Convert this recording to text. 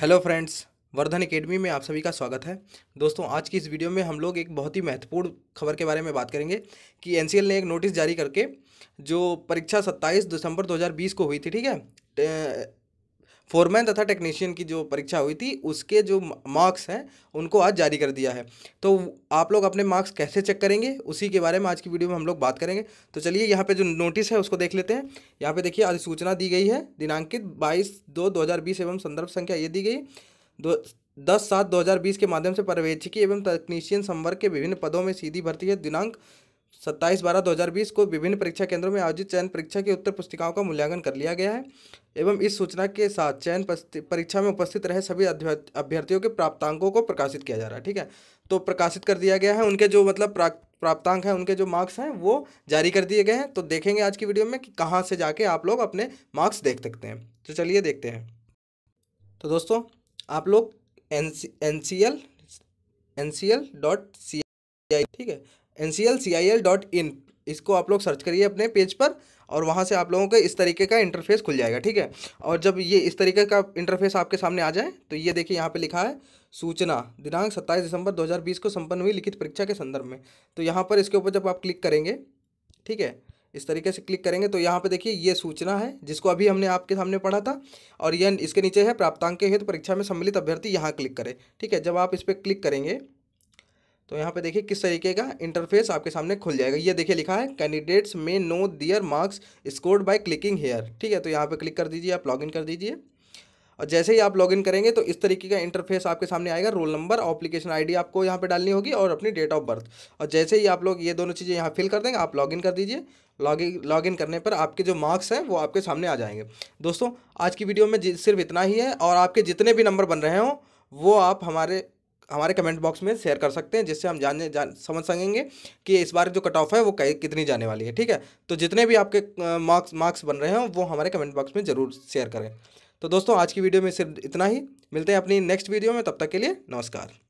hello friends Vardhan academy में आप सभी का स्वागत है दोस्तों आज की इस वीडियो में हम लोग एक बहुत ही महत्वपूर्ण खबर के बारे में बात करेंगे कि एनसीएल ने एक नोटिस जारी करके जो परीक्षा 27 दिसंबर 2020 को हुई थी ठीक है फोरमैन तथा टेक्नीशियन की जो परीक्षा हुई थी उसके जो मार्क्स हैं उनको आज जारी कर दिया है तो आप लोग अपने मार्क्स कैसे चेक करेंगे उसी के बारे में आज की वीडियो में हम लोग बात करेंगे तो चलिए यहाँ पे जो नोटिस है उसको देख लेते हैं यहाँ पे देखिए अधिसूचना दी गई है दिनांकित बाईस दो दो एवं संदर्भ संख्या ये दी गई दो दस सात दो के माध्यम से पर्यवेक्षकी एवं तकनीशियन संवर्ग के विभिन्न पदों में सीधी भर्ती है दिनांक सत्ताईस बारह दो हज़ार बीस को विभिन्न परीक्षा केंद्रों में आयोजित चयन परीक्षा की उत्तर पुस्तिकाओं का मूल्यांकन कर लिया गया है एवं इस सूचना के साथ चयन परीक्षा में उपस्थित रहे सभी अभ्यर्थियों के प्राप्तांकों को प्रकाशित किया जा रहा है ठीक है तो प्रकाशित कर दिया गया है उनके जो मतलब प्राप्तांक हैं उनके जो मार्क्स हैं वो जारी कर दिए गए हैं तो देखेंगे आज की वीडियो में कि कहाँ से जाके आप लोग अपने मार्क्स देख सकते हैं तो चलिए देखते हैं तो दोस्तों आप लोग N C N C L N C L dot C I ठीक है N C L C I L dot in इसको आप लोग सर्च करिए अपने पेज पर और वहाँ से आप लोगों का इस तरीके का इंटरफेस खुल जाएगा ठीक है और जब ये इस तरीके का इंटरफेस आपके सामने आ जाए तो ये देखिए यहाँ पे लिखा है सूचना दिनांक 27 दिसंबर 2020 को संपन्न हुई लिखित परीक्षा के संदर्भ में तो यहाँ पर इसके ऊपर जब आप क्लिक करेंगे ठीक है इस तरीके से क्लिक करेंगे तो यहाँ पर देखिए ये सूचना है जिसको अभी हमने आपके सामने पढ़ा था और यह इसके नीचे है प्राप्तांक हित हेतु परीक्षा में सम्मिलित अभ्यर्थी यहाँ क्लिक करें ठीक है जब आप इस पर क्लिक करेंगे तो यहाँ पे देखिए किस तरीके का इंटरफेस आपके सामने खुल जाएगा ये देखिए लिखा है कैंडिडेट्स में know their marks scored by clicking here ठीक है तो यहाँ पे क्लिक कर दीजिए आप लॉगिन कर दीजिए और जैसे ही आप लॉगिन करेंगे तो इस तरीके का इंटरफेस आपके सामने आएगा रोल नंबर अप्लीकेशन आईडी आपको यहाँ पर डालनी होगी और अपनी डेट ऑफ बर्थ और जैसे ही आप लोग ये दोनों चीज़ें यहाँ फिल कर देंगे आप लॉगिन कर दीजिए लॉगिन इन करने पर आपके जो मार्क्स हैं वो आपके सामने आ जाएंगे दोस्तों आज की वीडियो में सिर्फ इतना ही है और आपके जितने भी नंबर बन रहे हों वो आप हमारे हमारे कमेंट बॉक्स में शेयर कर सकते हैं जिससे हम जानने जान समझ सकेंगे कि इस बार जो कट ऑफ है वो कई कितनी जाने वाली है ठीक है तो जितने भी आपके मार्क्स मार्क्स बन रहे हैं वो हमारे कमेंट बॉक्स में ज़रूर शेयर करें तो दोस्तों आज की वीडियो में सिर्फ इतना ही मिलते हैं अपनी नेक्स्ट वीडियो में तब तक के लिए नमस्कार